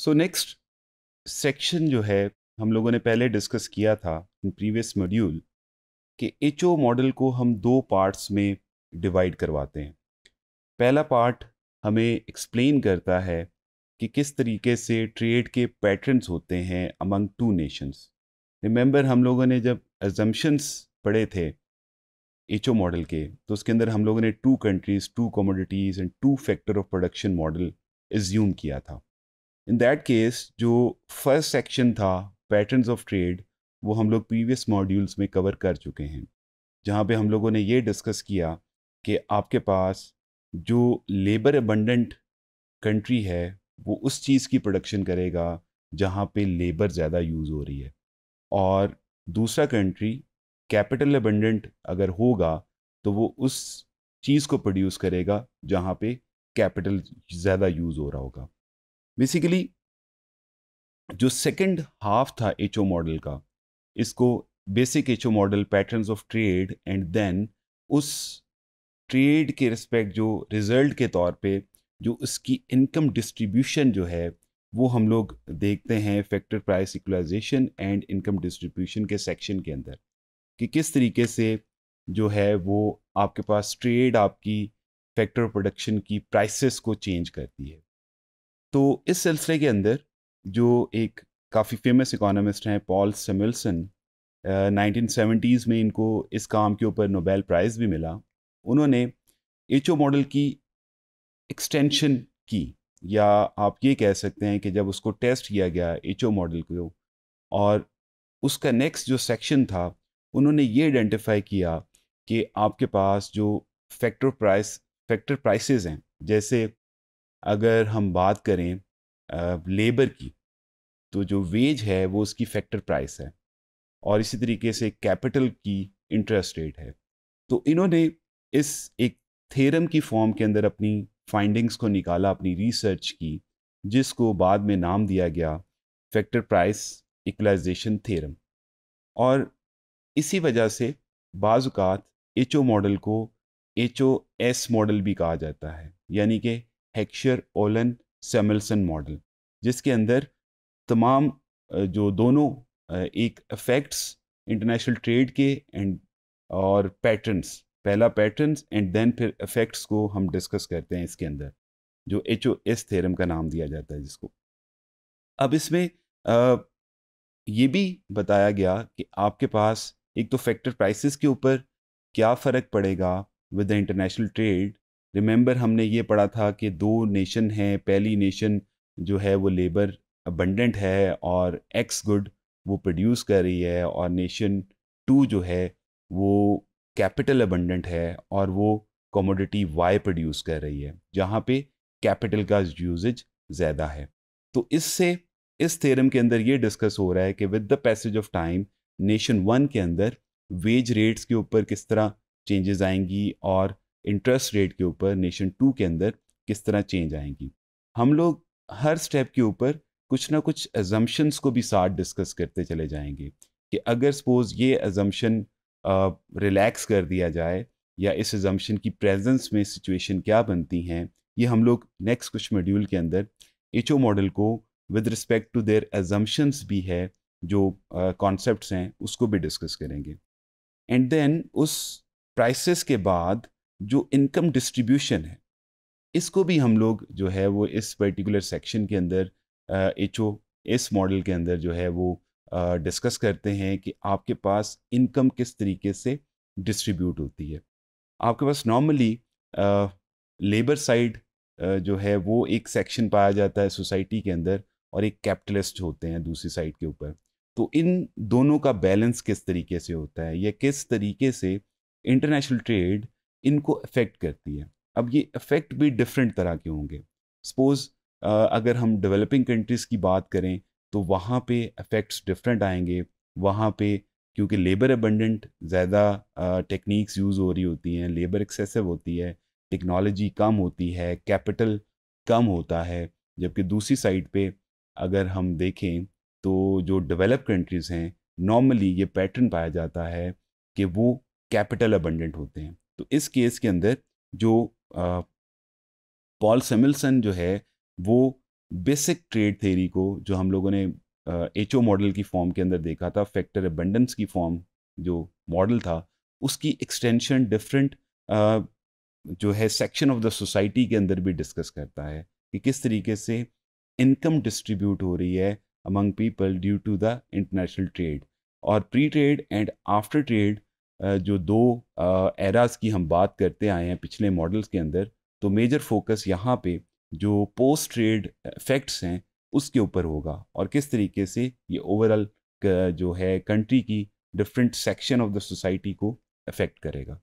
so next section जो है हम लोगों ने पहले डिस्कस किया था इन प्रीवियस मॉड्यूल कि एच मॉडल को हम दो पार्ट्स में डिवाइड करवाते हैं पहला पार्ट हमें एक्सप्लेन करता है कि किस तरीके से ट्रेड के पैटर्न्स होते हैं अमंग टू नेशंस रिमेंबर हम लोगों ने जब एजम्पन्स पढ़े थे एच मॉडल के तो उसके अंदर हम लोगों ने two countries two commodities and two factor of production model assume किया था इन दैट केस जो फर्स्ट सेक्शन था पैटर्न ऑफ ट्रेड वो हम लोग प्रीवियस मॉड्यूल्स में कवर कर चुके हैं जहाँ पे हम लोगों ने ये डिस्कस किया कि आपके पास जो लेबर अबंडेंट कंट्री है वो उस चीज़ की प्रोडक्शन करेगा जहाँ पे लेबर ज़्यादा यूज़ हो रही है और दूसरा कंट्री कैपिटल अबंडेंट अगर होगा तो वो उस चीज़ को प्रोड्यूस करेगा जहाँ पे कैपिटल ज़्यादा यूज़ हो रहा होगा बेसिकली जो सेकंड हाफ था एच मॉडल का इसको basic H model patterns of trade and then उस ट्रेड के रिस्पेक्ट जो रिजल्ट के तौर पे जो उसकी इनकम डिस्ट्रीब्यूशन जो है वो हम लोग देखते हैं factor price equalisation and income distribution के सेक्शन के अंदर कि किस तरीके से जो है वो आपके पास ट्रेड आपकी फैक्टर प्रोडक्शन की प्राइसेस को चेंज करती है तो इस सिलसिले के अंदर जो एक काफ़ी फेमस इकोनॉमिस्ट हैं पॉल सेमिल्सन नाइनटीन सेवेंटीज़ में इनको इस काम के ऊपर नोबेल प्राइज़ भी मिला उन्होंने एच मॉडल की एक्सटेंशन की या आप ये कह सकते हैं कि जब उसको टेस्ट किया गया एच मॉडल को और उसका नेक्स्ट जो सेक्शन था उन्होंने ये आइडेंटिफाई किया कि आपके पास जो फैक्टर प्राइस फैक्टर प्राइसेस हैं जैसे अगर हम बात करें लेबर की तो जो वेज है वो उसकी फैक्टर प्राइस है और इसी तरीके से कैपिटल की इंटरेस्ट रेट है तो इन्होंने इस एक थेरम की फॉर्म के अंदर अपनी फाइंडिंग्स को निकाला अपनी रिसर्च की जिसको बाद में नाम दिया गया फैक्टर प्राइस इक्लाइजेशन थेरम और इसी वजह से बाज़ात एच ओ मॉडल को एच ओ एस मॉडल भी कहा जाता है यानी कि हेक्शर ओलन सेमल्सन मॉडल जिसके अंदर तमाम जो दोनों एक अफेक्ट्स इंटरनेशनल ट्रेड के एंड और पैटर्न्स पहला पैटर्न्स एंड देन फिर इफेक्ट्स को हम डिस्कस करते हैं इसके अंदर जो एच ओ एस थेरम का नाम दिया जाता है जिसको अब इसमें ये भी बताया गया कि आपके पास एक तो फैक्टर प्राइसेस के ऊपर क्या फ़र्क पड़ेगा with the international trade remember हमने ये पढ़ा था कि दो नेशन हैं पहली नेशन जो है वो लेबर अबंडेंट है और एक्स गुड वो प्रोड्यूस कर रही है और नेशन टू जो है वो कैपिटल अबंडेंट है और वो कमोडिटी वाई प्रोड्यूस कर रही है जहाँ पे कैपिटल का यूजेज ज़्यादा है तो इससे इस थेरम के अंदर ये डिस्कस हो रहा है कि with the passage of time nation one के अंदर वेज रेट्स के ऊपर किस तरह चेंजेस आएंगी और इंटरेस्ट रेट के ऊपर नेशन टू के अंदर किस तरह चेंज आएंगी हम लोग हर स्टेप के ऊपर कुछ ना कुछ एजम्पन्स को भी साथ डिस्कस करते चले जाएंगे कि अगर सपोज़ ये एजम्पन रिलैक्स कर दिया जाए या इस एजम्पन की प्रेजेंस में सिचुएशन क्या बनती हैं ये हम लोग नेक्स्ट कुछ मॉड्यूल के अंदर एच मॉडल को with respect to their assumptions भी है जो कॉन्सेप्ट्स हैं उसको भी डिस्कस करेंगे एंड देन उस प्राइसेस के बाद जो इनकम डिस्ट्रीब्यूशन है इसको भी हम लोग जो है वो इस पर्टिकुलर सेक्शन के अंदर एच ओ इस मॉडल के अंदर जो है वो डिस्कस करते हैं कि आपके पास इनकम किस तरीके से डिस्ट्रीब्यूट होती है आपके पास नॉर्मली लेबर साइड जो है वो एक सेक्शन पाया जाता है सोसाइटी के अंदर और एक कैपिटलिस्ट होते हैं दूसरी साइड के ऊपर तो इन दोनों का बैलेंस किस तरीके से होता है या किस तरीके से इंटरनेशनल ट्रेड इनको अफेक्ट करती है अब ये अफेक्ट भी डिफरेंट तरह के होंगे सपोज़ अगर हम डेवलपिंग कंट्रीज़ की बात करें तो वहाँ पे इफ़ेक्ट्स डिफरेंट आएंगे वहाँ पे क्योंकि लेबर अबंडेंट ज़्यादा टेक्निक्स यूज़ हो रही होती हैं लेबर एक्सेसिव होती है टेक्नोलॉजी कम होती है कैपिटल कम होता है जबकि दूसरी साइड पे अगर हम देखें तो जो डेवलप कंट्रीज़ हैं नॉर्मली ये पैटर्न पाया जाता है कि वो कैपिटल अबंडेंट होते हैं तो इस केस के अंदर जो पॉल सेमिल्सन जो है वो बेसिक ट्रेड थेरी को जो हम लोगों ने एच ओ मॉडल की फॉर्म के अंदर देखा था फैक्टर एबंडेंस की फॉर्म जो मॉडल था उसकी एक्सटेंशन डिफरेंट जो है सेक्शन ऑफ द सोसाइटी के अंदर भी डिस्कस करता है कि किस तरीके से इनकम डिस्ट्रीब्यूट हो रही है among people due to the international trade और pre trade and after trade जो दो एराज की हम बात करते आए हैं पिछले मॉडल्स के अंदर तो मेजर फोकस यहाँ पे जो पोस्ट ट्रेड इफेक्ट्स हैं उसके ऊपर होगा और किस तरीके से ये ओवरऑल जो है कंट्री की different section of the society को अफेक्ट करेगा